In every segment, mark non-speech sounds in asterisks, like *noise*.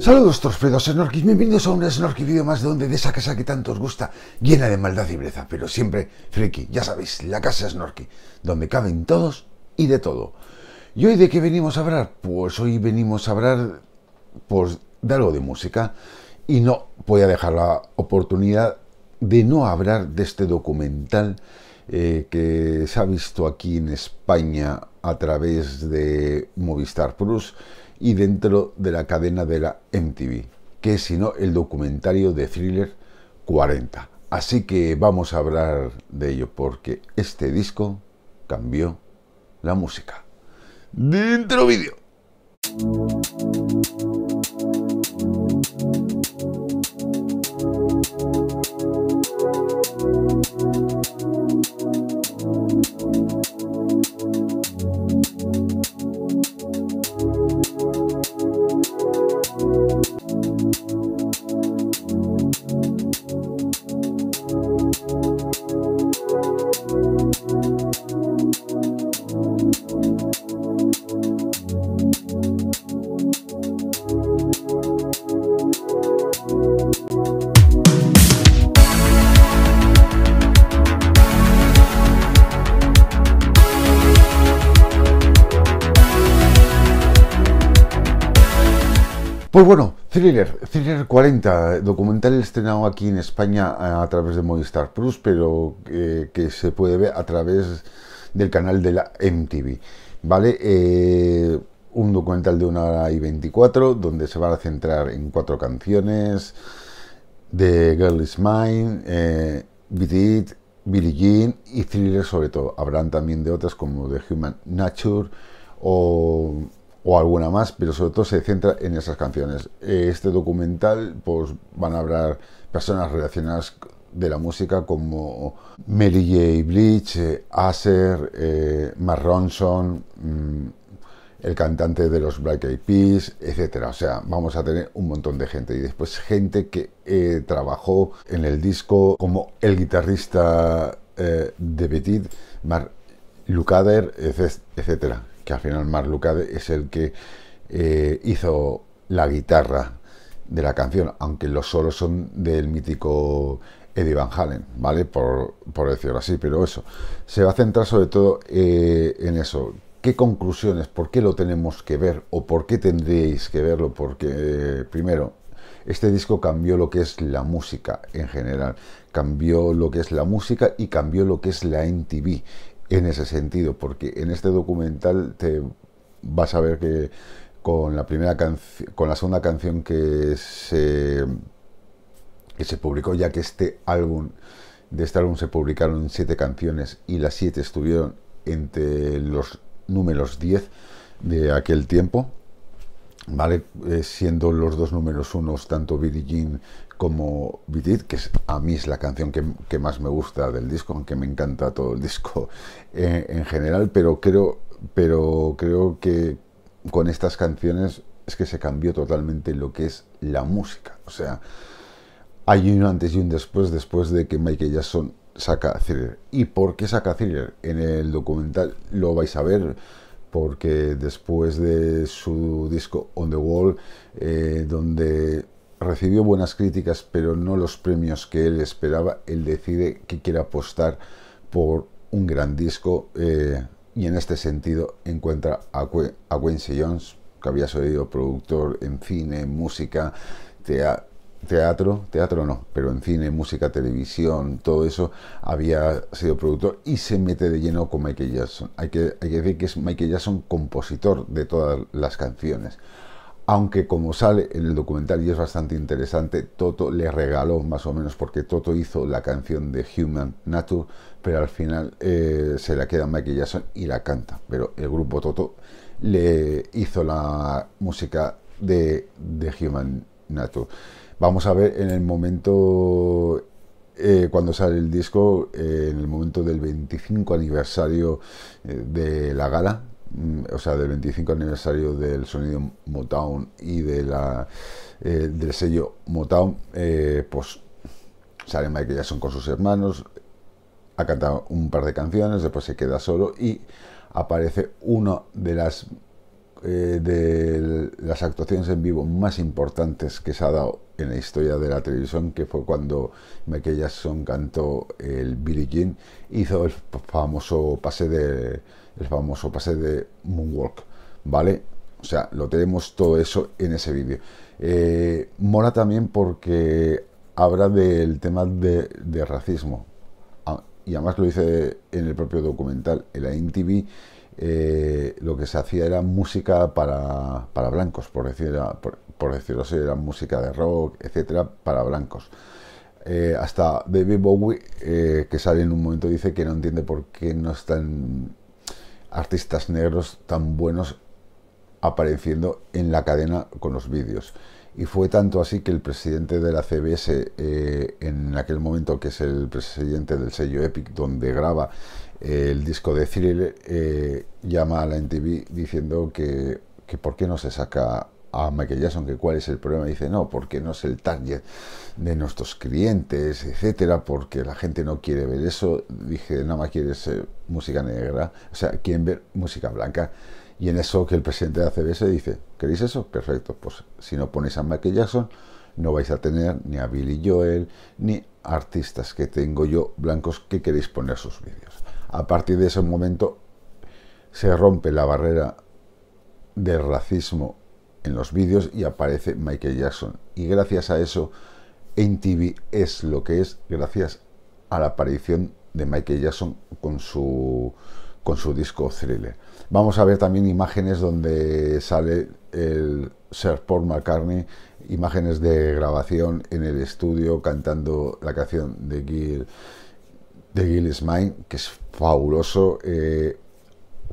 Saludos torpedos snorkies, bienvenidos a un snorky video más de donde de esa casa que tanto os gusta, llena de maldad y breza, pero siempre friki, ya sabéis, la casa snorky, donde caben todos y de todo. ¿Y hoy de qué venimos a hablar? Pues hoy venimos a hablar pues, de algo de música y no voy a dejar la oportunidad de no hablar de este documental eh, que se ha visto aquí en España a través de Movistar Plus y dentro de la cadena de la MTV, que es sino el documentario de Thriller 40. Así que vamos a hablar de ello porque este disco cambió la música. Dentro vídeo. Pues bueno, Thriller, Thriller 40, documental estrenado aquí en España a través de Movistar Plus, pero que se puede ver a través del canal de la MTV, ¿vale? Eh, un documental de una hora y 24, donde se van a centrar en cuatro canciones, de Girl Is Mine, eh, Beat It, Billie Jean y Thriller sobre todo. Habrán también de otras como The Human Nature o o alguna más, pero sobre todo se centra en esas canciones. Eh, este documental, pues van a hablar personas relacionadas de la música como Mary J. Blige, eh, Asher, eh, Mark Ronson, mm, el cantante de los Black Eyed Peas, etcétera. O sea, vamos a tener un montón de gente. Y después gente que trabajó en el disco como el guitarrista de Petit, Mark Lucader, etcétera que al final Mark Lucas es el que eh, hizo la guitarra de la canción, aunque los solos son del mítico Eddie Van Halen, ¿vale? Por, decirlo así, pero eso. Se va a centrar sobre todo eh, en eso. ¿Qué conclusiones? ¿Por qué lo tenemos que ver? ¿O por qué tendréis que verlo? Porque, eh, primero, este disco cambió lo que es la música en general, cambió lo que es la música y cambió lo que es la MTV en ese sentido, porque en este documental te vas a ver que con la primera con la segunda canción que se que se publicó, ya que este álbum de este álbum se publicaron siete canciones y las siete estuvieron entre los números 10 de aquel tiempo, ¿vale? Eh, siendo los dos números unos, tanto Billie Jean como Beat que es, a mí es la canción que, más me gusta del disco, aunque me encanta todo el disco *laughs* en general, pero creo, pero creo que con estas canciones es que se cambió totalmente lo que es la música. O sea, hay un antes y un después, después de que Michael Jackson saca Thriller. ¿Y por qué saca Thriller? En el documental lo vais a ver porque después de su disco On the Wall, eh, donde recibió buenas críticas, pero no los premios que él esperaba, él decide que quiere apostar por un gran disco eh, y en este sentido encuentra a, Wayne a Jones, que había sido productor en cine, música, teatro, teatro no, pero en cine, música, televisión, todo eso, había sido productor y se mete de lleno con Michael Jackson. Hay que, hay que decir que es Michael Jackson compositor de todas las canciones aunque como sale en el documental y es bastante interesante, Toto le regaló más o menos porque Toto hizo la canción de Human Nature, pero al final eh, se la queda Michael Jackson y la canta. Pero el grupo Toto le hizo la música de, Human Nature. Vamos a ver en el momento, eh, cuando sale el disco, eh, en el momento del 25 aniversario de la gala, Mm, o sea, del 25 aniversario del sonido Motown y de la, eh, del sello Motown, eh, pues sale Michael Jackson con sus hermanos, ha cantado un par de canciones, después se queda solo y aparece una de las, eh, de las actuaciones en vivo más importantes que se ha dado en la historia de la televisión, que fue cuando Michael Jackson cantó el Billie Jean, hizo el famoso pase de el famoso pase de Moonwalk, ¿vale? O sea, lo tenemos todo eso en ese vídeo. Eh, mola también porque habla del tema de, racismo. Ah, y además lo dice en el propio documental. En la MTV, eh, lo que se hacía era música para, blancos, por, decir, por, decirlo así, era música de rock, etcétera, para blancos. Eh, hasta David Bowie, que sale en un momento, dice que no entiende por qué no están artistas negros tan buenos apareciendo en la cadena con los vídeos. Y fue tanto así que el presidente de la CBS, eh, en aquel momento que es el presidente del sello Epic, donde graba eh, el disco de Cyril, eh, llama a la NTV diciendo que, que por qué no se saca a Michael Jackson que cuál es el problema, dice, no, porque no es el target de nuestros clientes, etcétera, porque la gente no quiere ver eso. Dije, nada más quieres ser eh, música negra, o sea, quieren ver música blanca. Y en eso que el presidente de ACBS dice, ¿queréis eso? Perfecto, pues si no ponéis a Michael Jackson, no vais a tener ni a Billy Joel, ni artistas que tengo yo blancos que queréis poner sus vídeos. A partir de ese momento se rompe la barrera del racismo los vídeos y aparece Michael Jackson. Y gracias a eso, en tv es lo que es gracias a la aparición de Michael Jackson con su, con su disco Thriller. Vamos a ver también imágenes donde sale el Sir por McCartney, imágenes de grabación en el estudio cantando la canción de Gil de Gil Mine, que es fabuloso. Eh,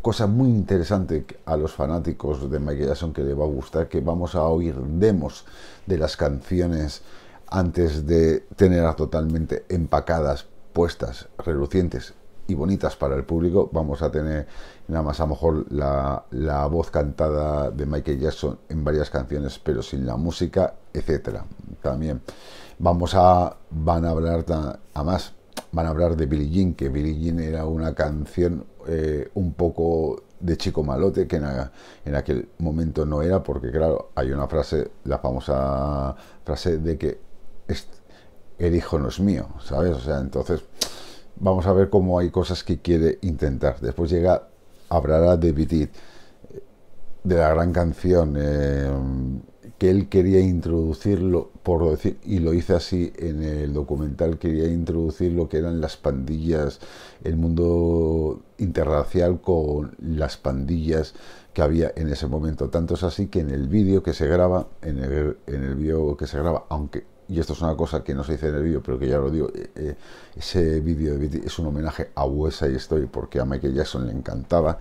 cosa muy interesante a los fanáticos de Michael Jackson que les va a gustar, que vamos a oír demos de las canciones antes de tenerlas totalmente empacadas, puestas, relucientes y bonitas para el público. Vamos a tener nada más a lo mejor la, la voz cantada de Michael Jackson en varias canciones, pero sin la música, etcétera. También vamos a van a hablar a más van a hablar de Billie Jean, que Billie Jean era una canción eh, un poco de chico malote, que en, aquel momento no era, porque claro, hay una frase, la famosa frase de que el hijo no es mío, ¿sabes? O sea, entonces vamos a ver cómo hay cosas que quiere intentar. Después llega, hablará de Bitit, eh, de la gran canción. Eh, que él quería introducirlo, por decir, y lo hice así en el documental, quería introducir lo que eran las pandillas, el mundo interracial con las pandillas que había en ese momento. Tanto es así que en el vídeo que se graba, en el, en el vídeo que se graba, aunque y esto es una cosa que no se dice en el vídeo, pero que ya lo digo, eh, eh, ese vídeo es un homenaje a USA y Story, porque a Michael Jackson le encantaba.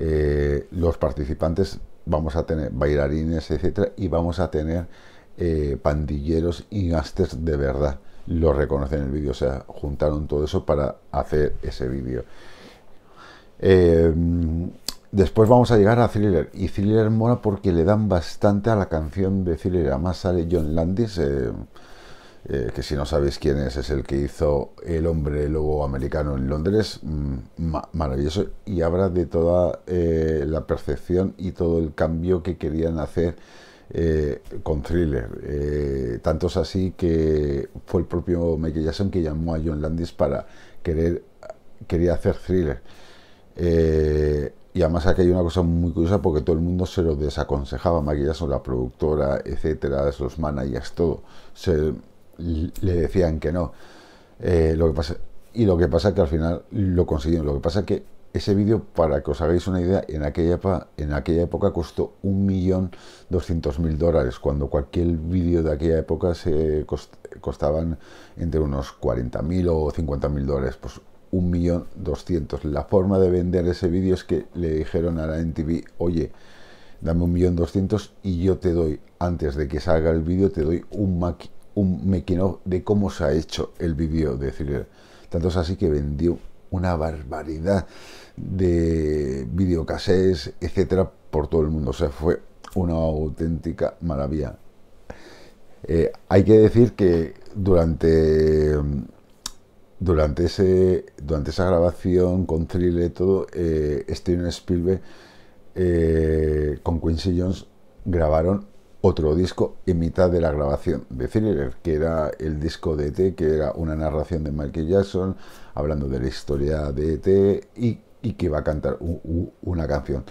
Eh, los participantes vamos a tener bailarines, etcétera, y vamos a tener eh, pandilleros y gasters de verdad. Lo reconocen en el vídeo, o sea, juntaron todo eso para hacer ese vídeo. Em, después vamos a llegar a Thriller, y Thriller mola porque le dan bastante a la canción de Thriller. Además sale John Landis. Eh, eh, que si no sabéis quién es, es el que hizo El hombre lobo americano en Londres, mm, maravilloso, y habla de toda eh, la percepción y todo el cambio que querían hacer eh, con thriller. tanto es así que fue el propio Michael Jackson que llamó a John Landis para querer quería hacer thriller. y además aquí hay una cosa muy curiosa porque todo el mundo se lo desaconsejaba, Michael Jackson, la productora, etcétera, los managers, todo. Se, le decían que no. Eh, lo que pasa, y lo que pasa es que al final lo consiguieron. Lo que pasa es que ese vídeo, para que os hagáis una idea, en aquella, en aquella época costó 1.200.000 dólares, cuando cualquier vídeo de aquella época se costaban entre unos 40.000 o 50.000 dólares. Pues un millón doscientos La forma de vender ese vídeo es que le dijeron a la NTV, oye, dame un millón doscientos y yo te doy, antes de que salga el vídeo, te doy un, Mac un mequino de cómo se ha hecho el vídeo de Thriller. Tanto es así que vendió una barbaridad de videocassés etcétera, por todo el mundo. O sea, fue una auténtica maravilla. Eh, hay que decir que durante, durante, ese, durante esa grabación con Thriller y todo, eh, Steven Spielberg eh, con Quincy Jones grabaron otro disco en mitad de la grabación de Thriller, que era el disco de ET, que era una narración de Mikey Jackson hablando de la historia de ET y, que iba a cantar una canción.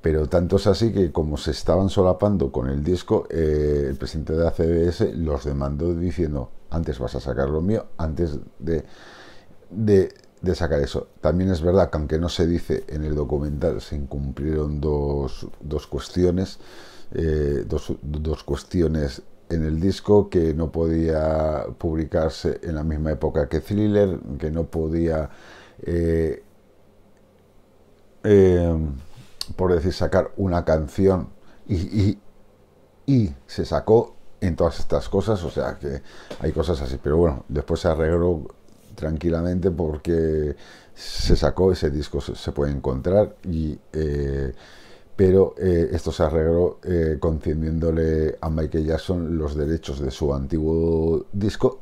Pero tanto es así que como se estaban solapando con el disco, eh, el presidente de la CBS los demandó diciendo, antes vas a sacar lo mío, antes de, de, sacar eso. También es verdad que aunque no se dice en el documental, se incumplieron dos cuestiones. Eh, dos, cuestiones en el disco que no podía publicarse en la misma época que Thriller, que no podía, eh, eh, por decir, sacar una canción y, se sacó en todas estas cosas, o sea que hay cosas así, pero bueno, después se arregló tranquilamente porque se sacó ese disco, se, puede encontrar y pero eh, esto se arregló eh, concediéndole a Michael Jackson los derechos de su antiguo disco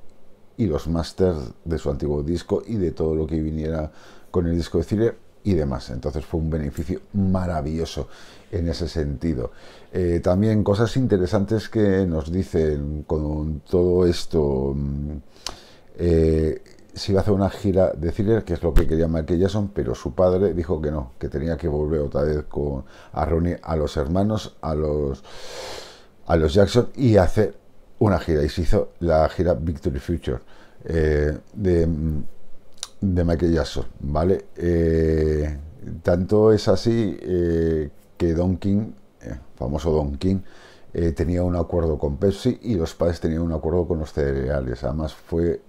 y los masters de su antiguo disco y de todo lo que viniera con el disco de Thriller y demás. Entonces fue un beneficio maravilloso en ese sentido. Eh, también cosas interesantes que nos dicen con todo esto. Mm, se iba a hacer una gira de thriller, que es lo que quería Michael Jackson, pero su padre dijo que no, que tenía que volver otra vez con, a reunir a los hermanos, a los, a los Jackson y hacer una gira. Y se hizo la gira Victory Future eh, de, de, Michael Jackson, ¿vale? Eh, tanto es así eh, que Don King, famoso Don King, tenía un acuerdo con Pepsi y los padres tenían un acuerdo con los cereales. Además fue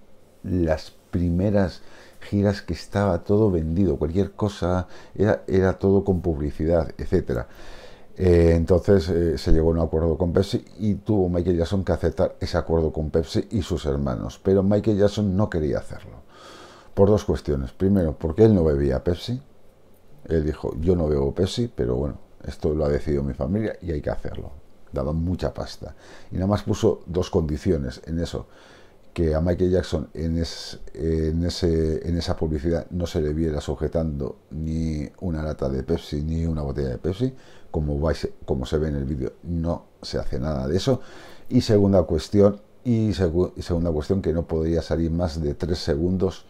las primeras giras que estaba todo vendido, cualquier cosa era, era todo con publicidad, etc. Eh, entonces eh, se llegó a un acuerdo con Pepsi y tuvo Michael Jackson que aceptar ese acuerdo con Pepsi y sus hermanos, pero Michael Jackson no quería hacerlo. Por dos cuestiones. Primero, porque él no bebía Pepsi. Él dijo, yo no bebo Pepsi, pero bueno, esto lo ha decidido mi familia y hay que hacerlo. Daban mucha pasta. Y nada más puso dos condiciones en eso que a Michael Jackson en, ese, en esa publicidad no se le viera sujetando ni una lata de Pepsi ni una botella de Pepsi, como, como se ve en el vídeo, no se hace nada de eso. Y segunda cuestión, y, segunda cuestión que no podría salir más de tres segundos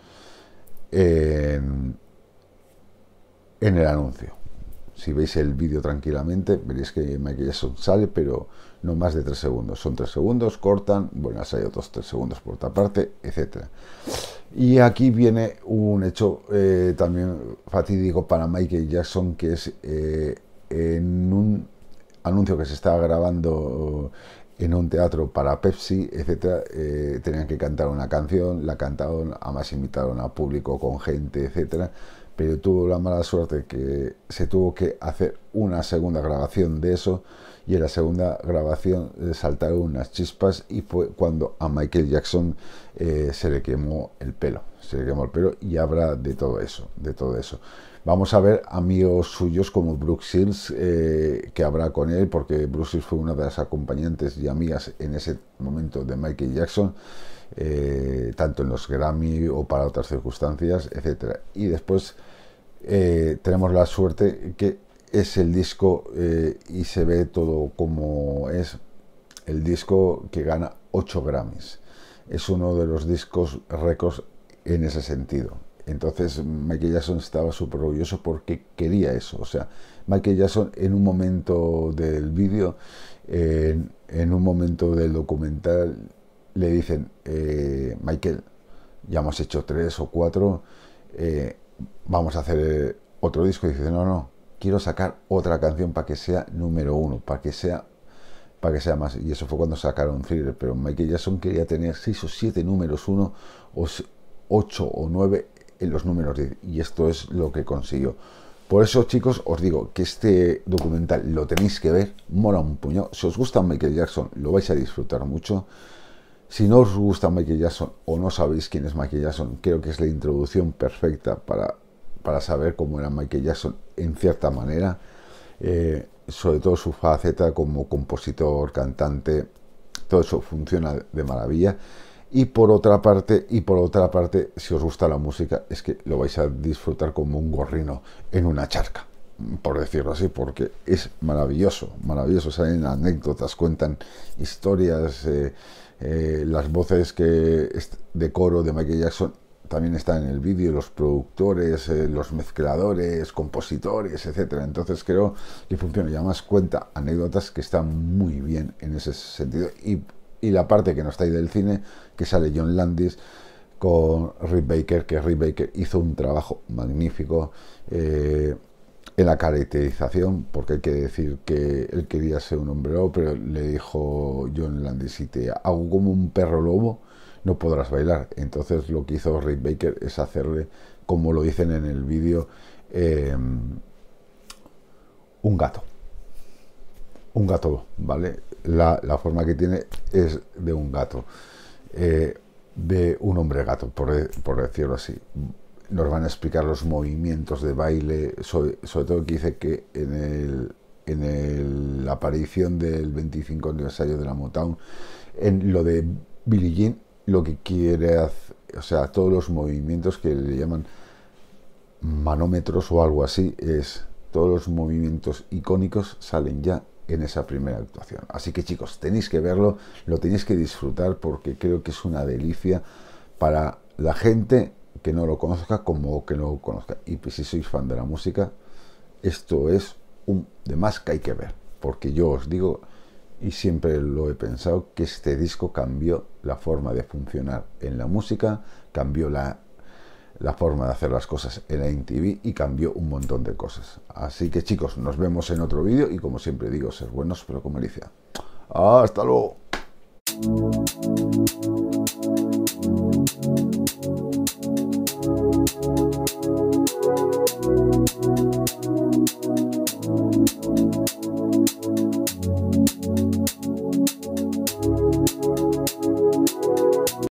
en el anuncio. Si veis el vídeo tranquilamente, veréis que Michael Jackson sale, pero no más de tres segundos. Son tres segundos, cortan, bueno, hay otros tres segundos por otra parte, etc. Y aquí viene un hecho eh, también fatídico para Michael Jackson, que es eh, en un anuncio que se estaba grabando en un teatro para Pepsi, etcétera, eh, tenían que cantar una canción, la cantaron, además invitaron a público con gente, etcétera pero tuvo la mala suerte que se tuvo que hacer una segunda grabación de eso y en la segunda grabación saltaron unas chispas y fue cuando a Michael Jackson eh, se le quemó el pelo, se le quemó el pelo y habrá de todo eso, de todo eso. Vamos a ver amigos suyos como Brooke Shields, eh, que habrá con él, porque Brooke Shields fue una de las acompañantes y amigas en ese momento de Michael Jackson. Eh, tanto en los Grammy o para otras circunstancias, etcétera. Y después eh, tenemos la suerte que es el disco eh, y se ve todo como es el disco que gana 8 Grammys. Es uno de los discos récords en ese sentido. Entonces Michael Jackson estaba súper orgulloso porque quería eso. O sea, Michael Jackson en un momento del vídeo, en, un momento del documental, le dicen, eh, Michael, ya hemos hecho tres o cuatro, vamos a hacer eh, otro disco. Y dice, no, no, quiero sacar otra canción para que sea número uno, para que sea para que sea más. Y eso fue cuando sacaron Thriller, pero Michael Jackson quería tener seis o siete números uno, o ocho o nueve en los números Y esto es lo que consiguió. Por eso, chicos, os digo que este documental lo tenéis que ver, mola un puño. Si os gusta Michael Jackson, lo vais a disfrutar mucho. Si no os gusta Michael Jackson o no sabéis quién es Michael Jackson, creo que es la introducción perfecta para, para saber cómo era Michael Jackson en cierta manera, eh, sobre todo su faceta como compositor, cantante, todo eso funciona de maravilla. Y por otra parte, y por otra parte, si os gusta la música, es que lo vais a disfrutar como un gorrino en una charca, por decirlo así, porque es maravilloso, maravilloso. Salen anécdotas, cuentan historias. Eh, eh, las voces que de coro de Michael Jackson también están en el vídeo, los productores, eh, los mezcladores, compositores, etcétera. Entonces creo que funciona. Y además cuenta anécdotas que están muy bien en ese sentido. Y, y la parte que no está ahí del cine, que sale John Landis con Rick Baker, que Rick Baker hizo un trabajo magnífico. Eh, en la caracterización, porque hay que decir que él quería ser un hombre lobo, pero le dijo John Landis, y te hago como un perro lobo, no podrás bailar. Entonces lo que hizo Rick Baker es hacerle, como lo dicen en el vídeo, em, un gato. Un gato, ¿vale? La, forma que tiene es de un gato. Eh, de un hombre gato, por decirlo así nos van a explicar los movimientos de baile, sobre, todo que dice que en, el, en el, la aparición del 25 aniversario de la Motown, en lo de Billie Jean, lo que quiere hacer, o sea, todos los movimientos que le llaman manómetros o algo así, es todos los movimientos icónicos salen ya en esa primera actuación. Así que chicos, tenéis que verlo, lo tenéis que disfrutar porque creo que es una delicia para la gente que no lo conozca como que no lo conozca. Y pues, si sois fan de la música, esto es un de más que hay que ver. Porque yo os digo, y siempre lo he pensado, que este disco cambió la forma de funcionar en la música, cambió la, forma de hacer las cosas en la MTV y cambió un montón de cosas. Así que chicos, nos vemos en otro vídeo y como siempre digo, ser buenos pero con malicia. ¡Hasta luego!